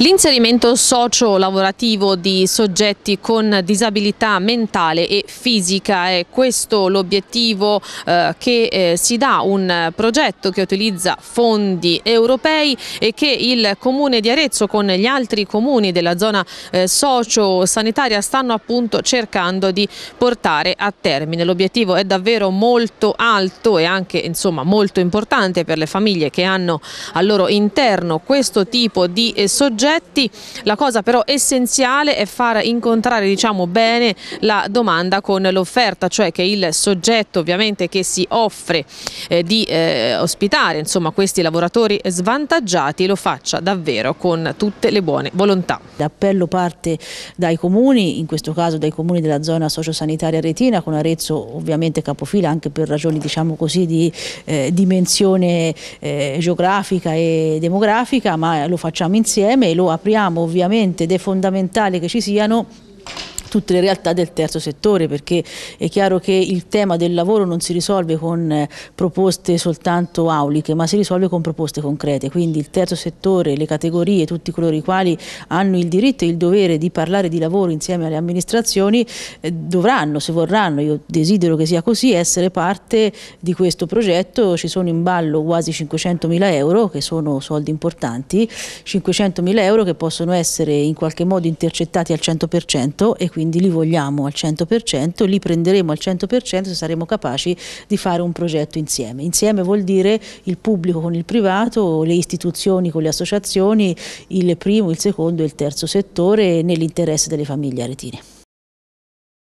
L'inserimento socio-lavorativo di soggetti con disabilità mentale e fisica è questo l'obiettivo eh, che eh, si dà un progetto che utilizza fondi europei e che il comune di Arezzo con gli altri comuni della zona eh, socio-sanitaria stanno appunto cercando di portare a termine. L'obiettivo è davvero molto alto e anche insomma molto importante per le famiglie che hanno al loro interno questo tipo di soggetti progetti. La cosa però essenziale è far incontrare diciamo, bene la domanda con l'offerta, cioè che il soggetto ovviamente che si offre eh, di eh, ospitare insomma, questi lavoratori svantaggiati lo faccia davvero con tutte le buone volontà. L'appello parte dai comuni, in questo caso dai comuni della zona sociosanitaria retina, con Arezzo ovviamente capofila anche per ragioni diciamo così, di eh, dimensione eh, geografica e demografica, ma lo facciamo insieme e lo apriamo ovviamente ed è fondamentale che ci siano tutte le realtà del terzo settore perché è chiaro che il tema del lavoro non si risolve con eh, proposte soltanto auliche ma si risolve con proposte concrete quindi il terzo settore, le categorie, tutti coloro i quali hanno il diritto e il dovere di parlare di lavoro insieme alle amministrazioni eh, dovranno, se vorranno, io desidero che sia così, essere parte di questo progetto ci sono in ballo quasi 500 mila euro che sono soldi importanti 500 mila euro che possono essere in qualche modo intercettati al 100% e quindi quindi li vogliamo al 100%, li prenderemo al 100% se saremo capaci di fare un progetto insieme. Insieme vuol dire il pubblico con il privato, le istituzioni con le associazioni, il primo, il secondo e il terzo settore nell'interesse delle famiglie aretine.